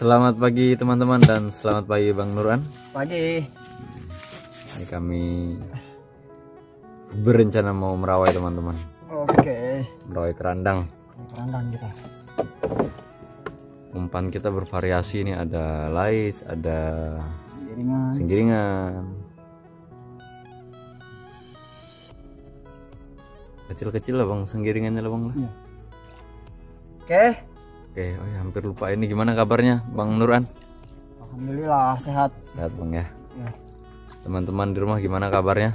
Selamat pagi teman-teman dan selamat pagi Bang Nuran. Pagi. Ini kami berencana mau merawai teman-teman. Oke. Merawai kerandang. Kerandang kita. Umpan kita bervariasi ini ada lais, ada singgiringan. Singgiringan. Kecil-kecil lah bang, singgiringannya lah bang. Iya. Oke. Oke, oh ya, hampir lupa ini gimana kabarnya Bang Nuran? Alhamdulillah sehat. Sehat Bang ya. ya. Teman-teman ya. di rumah gimana kabarnya?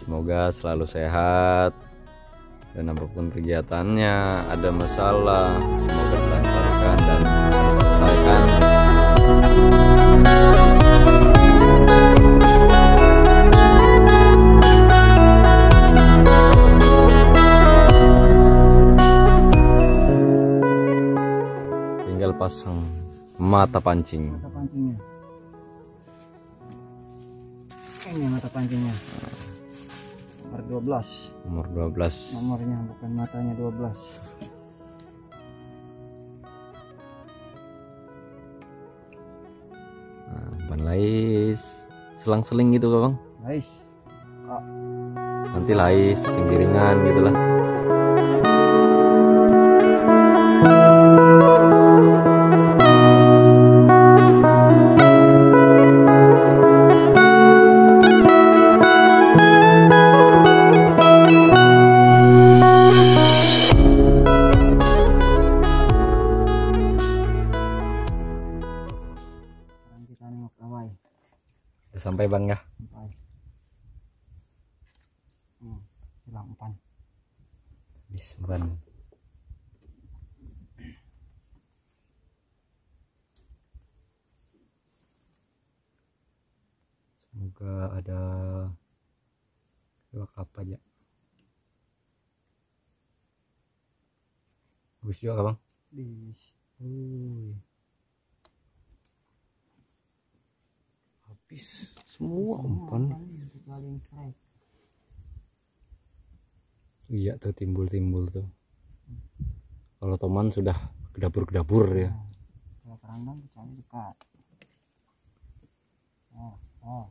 Semoga selalu sehat dan apapun kegiatannya ada masalah semoga dilancarkan dan terselesaikan. pasang mata pancing. Mata pancingnya. Ini mata pancingnya. Nomor 12. Nomor 12. Nomornya bukan matanya 12. Nah, lais selang-seling gitu, Bang. Lais. Ah. Nanti lais singgiringan gitulah. lah. semoga ada lewat apa aja bagus juga bang bis habis semua umpan iya tuh timbul-timbul tuh hmm. kalau teman sudah gedabur kedapur ya nah, kalau kerandang dekat oh oh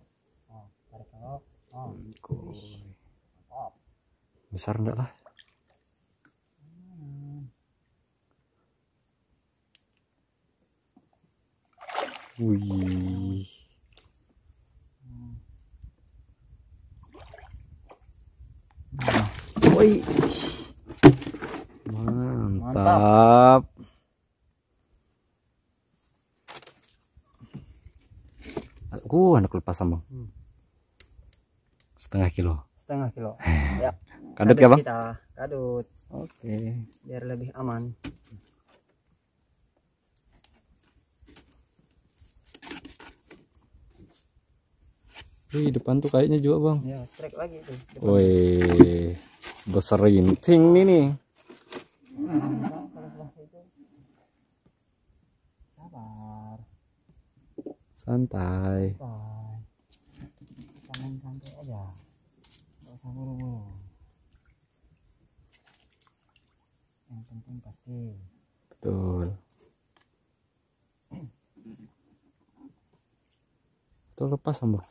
besar enggak lah Wih. wih Mantap. Mantap. anak lepas sama. Hmm setengah kilo setengah kilo eh, ya kadut, ya bang kita kadut oke okay. biar lebih aman di depan tuh kayaknya juga bang. Ya, strek lagi tuh. woi besar rinting nih nih. Sabar. Santai. Santai. santai aja buru-buru yang penting pasti betul itu lepas sama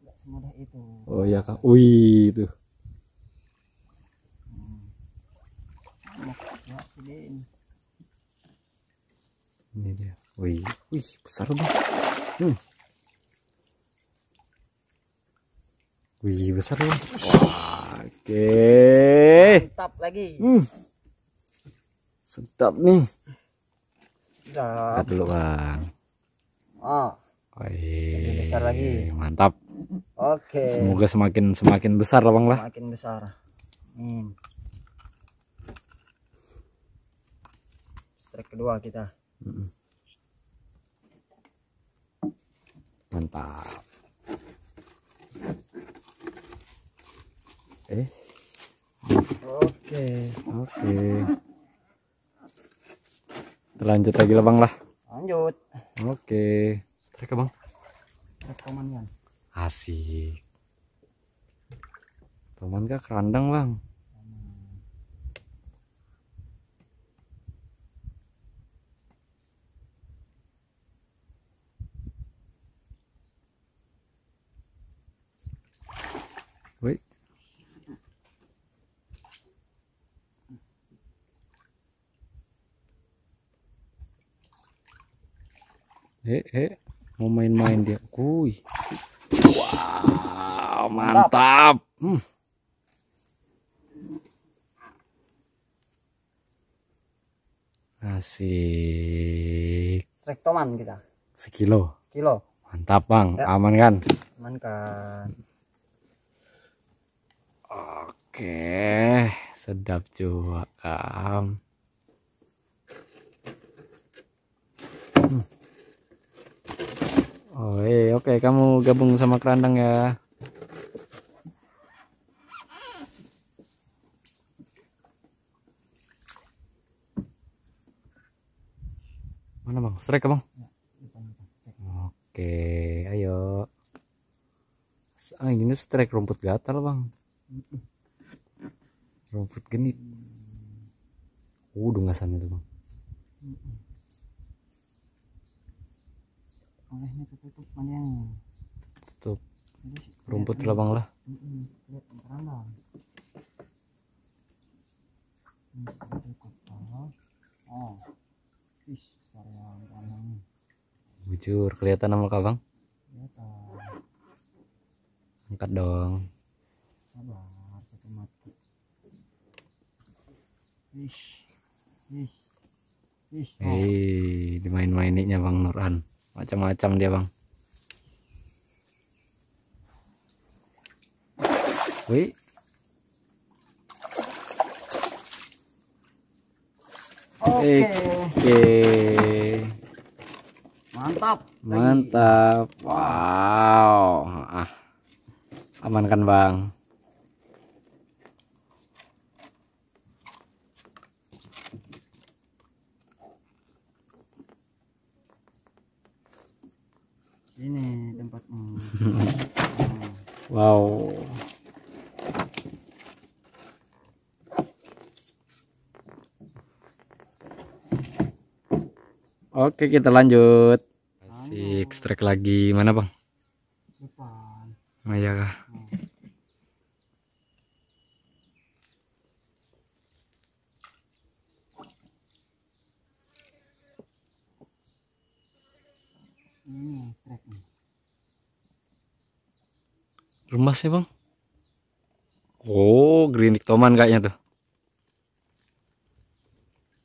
nggak semudah itu oh ya kak wih itu ini dia wih wih besar banget hmm. Wih, besar loh. oke. Mantap lagi. Hmm. Sedap nih. Sedap. dulu, Bang. Oh. Wih, besar lagi. Mantap. Oke. Okay. Semoga semakin semakin besar, Bang lah. Semakin besar. Hmm. Strike kedua kita. Hmm. Mantap. eh oke oke lanjut lagi lah lah lanjut oke Terima bang asik teman kah kerandang bang eh eh mau main-main dia kuy wow mantap, Hmm. asik toman kita sekilo sekilo mantap bang ya. aman kan aman kan oke sedap juga kam Oh, hey, oke, okay. kamu gabung sama kerandang ya. Mana bang? Strike bang? Oke, ayo. Ah, ini strike rumput gatal bang. Rumput genit. Uh, dungasan itu bang. olehnya tertutup yang tutup rumput labang lah rambang ini seperti kepala oh fish sarang kanang bujur kelihatan nama kabang kelihatan angkat dong sabar satu mati fish fish fish oh. dimain-maininnya Bang Nuran macam-macam dia bang wih oke Oke. mantap mantap wow ah Amankan bang Ini tempat hmm. Wow. Oke, kita lanjut. Asik, strike lagi. Mana, Bang? Depan. Oh, iya, Remas ya bang? Oh, Greenik toman kayaknya tuh.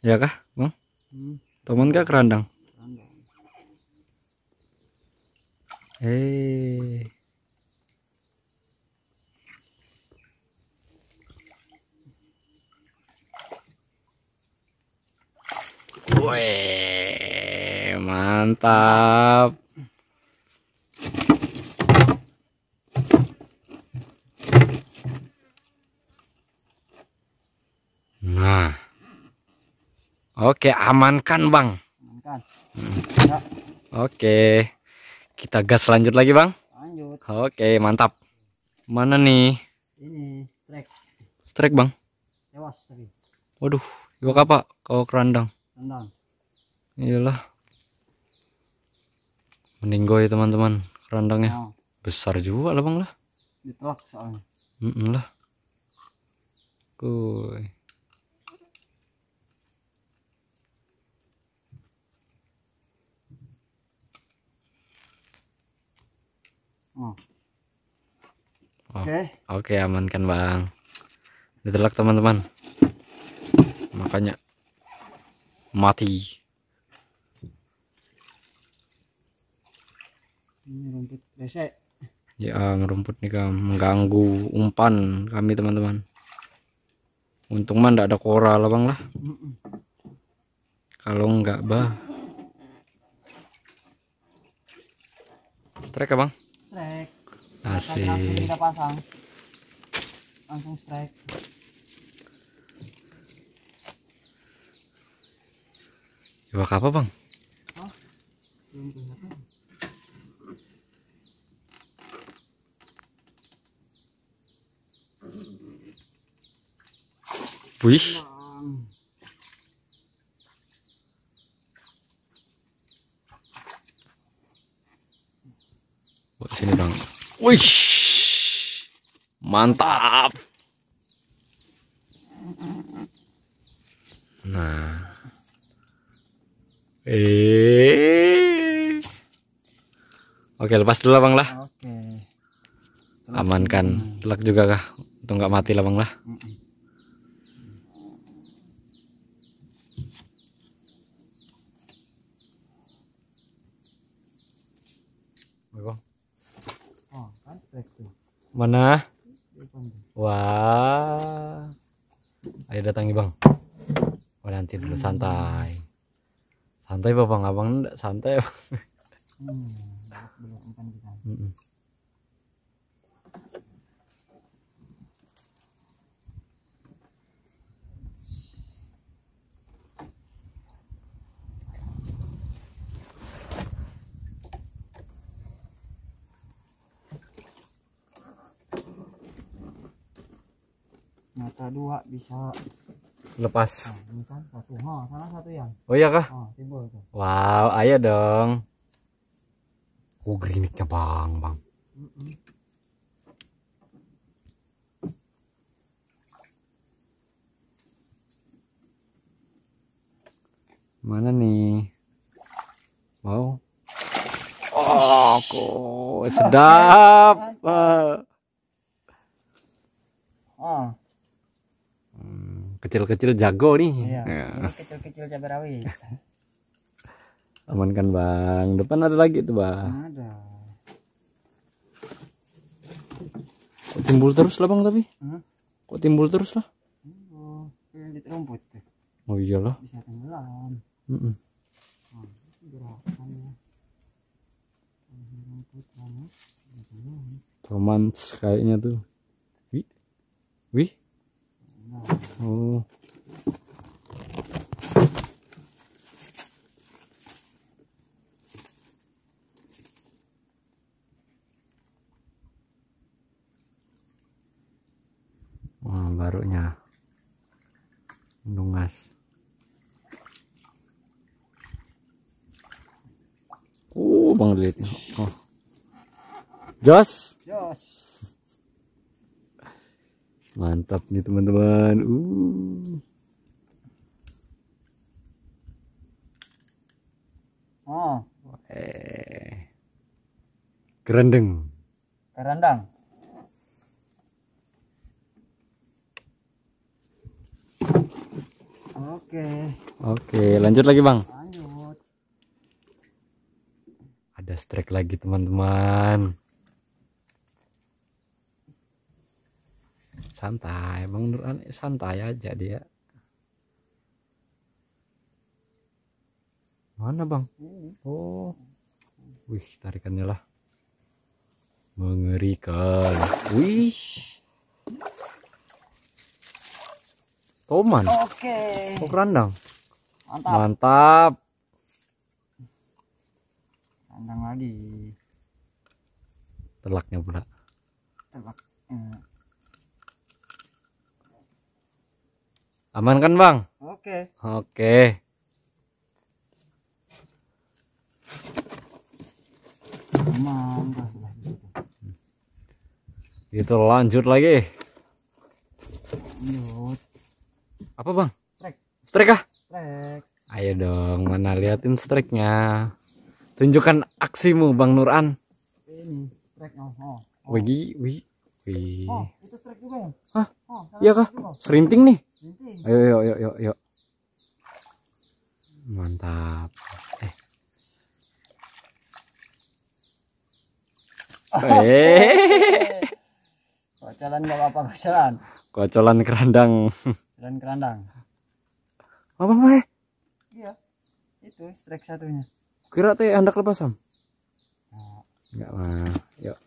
Ya kah, bang? Hmm. Toman kah kerandang? Hey. Eh. mantap. Oke, amankan bang. Amankan. Hmm. Oke, kita gas lanjut lagi bang. Lanjut. Oke, mantap. Mana nih? Ini strike. Strike bang. Tewas tadi. Waduh, gua apa? Kau kerandang. Kerandang. Iyalah. Meninggoy teman-teman, kerandangnya. Ya. Besar juga lah bang lah. Ditelak soalnya. Mm -mm lah. Kuy. Hmm. oh. oke okay. oke okay, aman bang ditelak teman-teman makanya mati ini rumput besek ya rumput nih kan mengganggu umpan kami teman-teman untung mah ada koral, bang lah mm -mm. kalau enggak bah Terek bang strike asik kita pasang langsung strike Iwak apa bang? Oh, belum kelihatan. Wih. Wih, mantap. Nah, eh, oke lepas dulu bang lah. Oke. Amankan telak juga kah? Tunggak mati lah bang lah? Mana? Wah. Ayo datangi bang. Oh, nanti dulu hmm. santai. Santai bapak abang santai. Bang. Hmm, bisa lepas nah, ini kan satu oh, salah satu yang oh iya kah oh, timbul tuh. wow ayo dong oh grimiknya bang bang mm -mm. mana nih wow oh aku sedap ah oh kecil-kecil jago nih. Iya, ya. kecil-kecil cabai Aman kan bang, depan ada lagi tuh bang. Ada. Kok timbul terus lah bang tapi? Hmm? Kok timbul terus lah? oh di rumput. Oh iyalah. Bisa tenggelam. Mm -mm. Romans kayaknya tuh. Wih, wih. Hmm. barunya nungas uh bang lihat. Oh. Jos. Jos mantap nih teman-teman uh oh eh Kerendeng. Kerendang. Oke. Oke, lanjut lagi, Bang. Lanjut. Ada strike lagi, teman-teman. santai Bang Nuran santai aja dia mana bang oh wih tarikannya lah mengerikan wih toman oke oh, kerandang mantap mantap kerandang lagi telaknya pula telak eh, Aman kan bang? Oke. Okay. Oke. Okay. Aman Itu lanjut lagi. Lanjut. Apa bang? Strike. Strike ah? Strike. Ayo dong, mana liatin strike-nya. Tunjukkan aksimu Bang Nuran. Ini strike oh. oh. oh. Wih, wih. Wih. Oh, itu trek juga ya? Hah? Oh, iya kah? Serinting nih. Serinting. Ayo, ayo, ayo, ayo, ayo. Mantap. Eh. Ah. Eh. Kocolan gak apa-apa kocolan. Kocolan kerandang. Kocolan kerandang. Apa mah? Iya. Itu strike satunya. Kira teh hendak lepas sam? Enggak nah. lah. Yuk.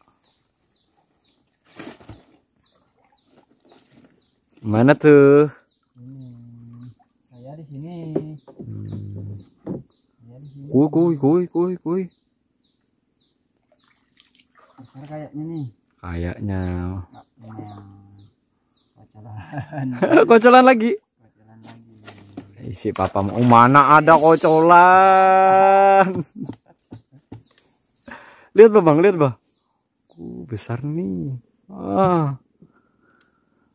Mana tuh? Hmm, saya di sini. Kui Saya di sini. Kuy, Besar kayaknya nih. Kayaknya. Kocolan. kocolan lagi. Kocolan lagi. Isi papa mau mana ada kocolan. lihat bang, lihat bang. Uh, besar nih. Ah.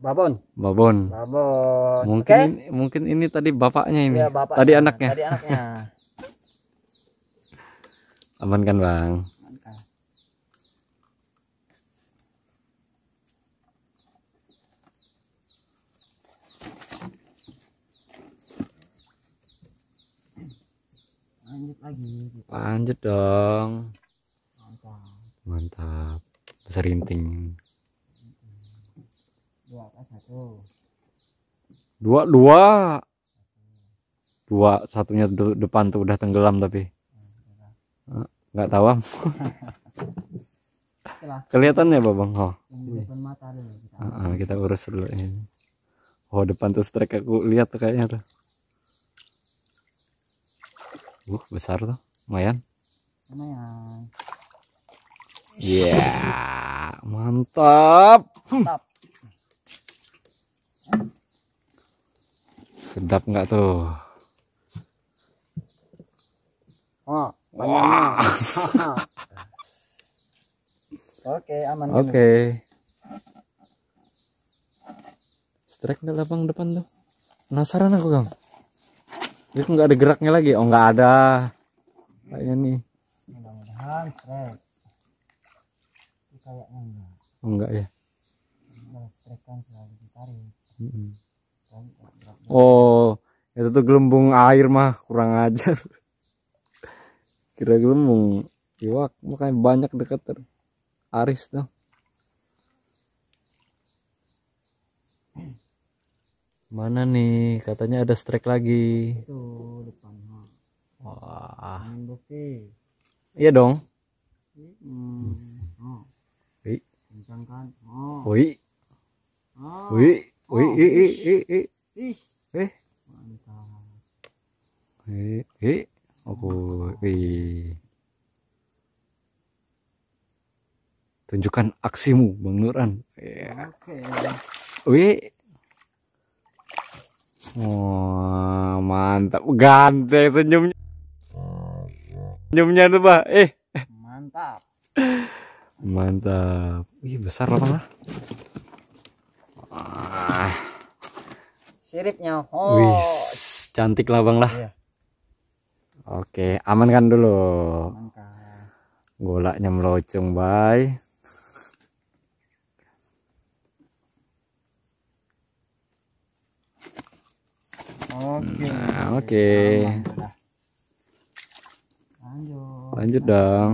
Babon. Babon. Babon. Mungkin okay. ini, mungkin ini tadi bapaknya ini. Ya, bapaknya. Tadi anaknya. Tadi anaknya. Aman kan, Bang? Lanjut lagi. Lanjut dong. Mantap. Mantap. Serinting dua apa dua dua dua satunya depan tuh udah tenggelam tapi hmm, ah, nggak tahu am kelihatan ya babang oh mata ah, ah, kita, urus dulu ini oh depan tuh strike aku lihat tuh kayaknya tuh uh besar tuh lumayan lumayan iya yeah, mantap mantap sedap nggak tuh oh Wah. Oke, aman. Kan? Oke. Okay. Strike di lapang depan tuh. Penasaran aku, Kang. Itu nggak ada geraknya lagi. Oh, nggak ada. Kayaknya nih. Mudah-mudahan strike. Kayaknya enggak. Oh, enggak ya. strike kan selalu ditarik. Oh, itu tuh gelembung air mah kurang ajar. Kira gelembung iwak makanya banyak dekat ter aris tuh. Mana nih? Katanya ada strike lagi. Wah. Iya dong. Hmm. Oh. Wih. Oh. Wih. Oh. Wih. Wih, eh eh eh eh Ih. Eh. Mantap. Eh, eh. oh Aku, eh. Tunjukkan aksimu, Bang Nuran. Yeah. Oke. Okay. Wih. Wah, oh, mantap. Ganteng senyumnya. Senyumnya tuh, Pak. Eh. Mantap. Mantap. Ih, besar lah, Pak. Ah. Siripnya. Oh. Wih, cantik lah Bang lah. Iya. Oke, amankan dulu. Amankan. Golaknya melocong, Bay. Oke. Nah, oke. Lanjut. Lanjut dong.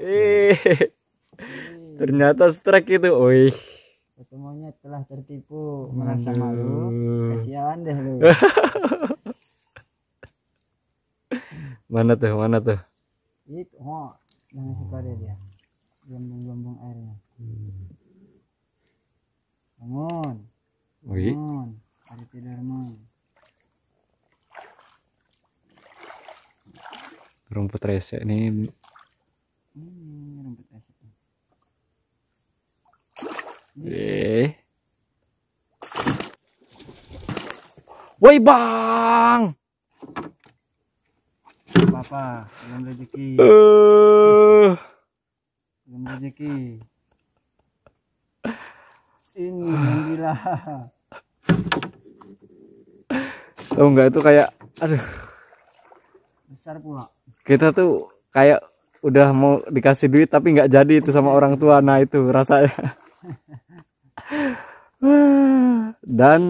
Eh. Ternyata strike itu, oi semuanya telah tertipu merasa malu kasihan deh lu mana tuh mana tuh itu oh yang suka dia dia Gembung-gembung airnya bangun bangun Hari tidur bangun rumput resek nih hmm, rumput resek Eh. Woi bang. Apa? Belum rezeki. Uh. Belum rezeki. Ini gila. Tahu enggak itu kayak, aduh. Besar pula. Kita tuh kayak udah mau dikasih duit tapi nggak jadi itu sama orang tua. Nah itu rasanya. Dan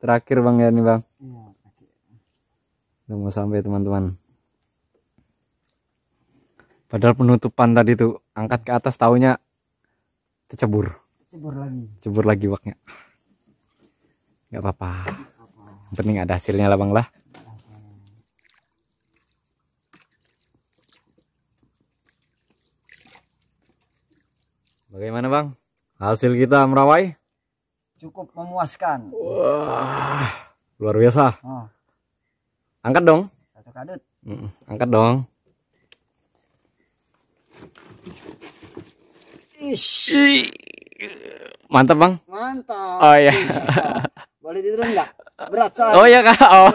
terakhir Bang ya nih Bang. Iya, Udah mau sampai teman-teman. Padahal penutupan tadi tuh angkat ke atas taunya tercebur. Cebur lagi. Cebur lagi waknya. Gak apa-apa. penting ada hasilnya lah Bang lah. Bagaimana bang? Hasil kita merawai? cukup memuaskan. Wah, luar biasa. Oh. Angkat dong. Satu kadut. Mm, angkat dong. Ish. Mantap bang. Mantap. Oh iya. Boleh tidur nggak? Berat soalnya. Oh iya kak. Oh. Oke.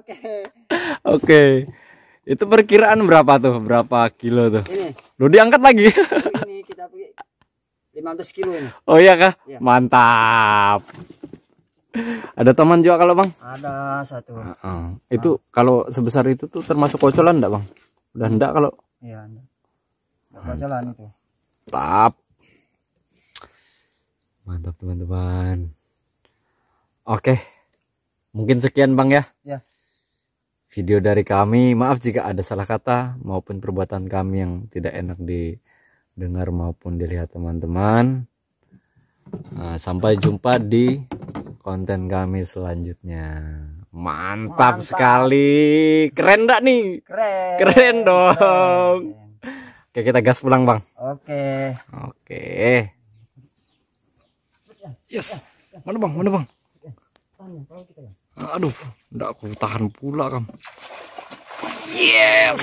Okay. Oke. Okay. Itu perkiraan berapa tuh? Berapa kilo tuh? Ini. Lu diangkat lagi. Ini kita 15 kilo ini. Oh iya kah? Ya. Mantap. Ada teman juga kalau bang? Ada satu. Uh -uh. Itu kalau sebesar itu tuh termasuk kocolan enggak bang? Udah enggak kalau? Iya. Enggak kocolan itu. Mantap. Mantap teman-teman. Oke. Mungkin sekian bang ya. Ya. Video dari kami. Maaf jika ada salah kata maupun perbuatan kami yang tidak enak di dengar maupun dilihat teman-teman nah, sampai jumpa di konten kami selanjutnya mantap, mantap. sekali keren gak nih keren, keren dong keren. oke kita gas pulang bang oke oke yes mana bang mana bang aduh enggak aku tahan pula kamu yes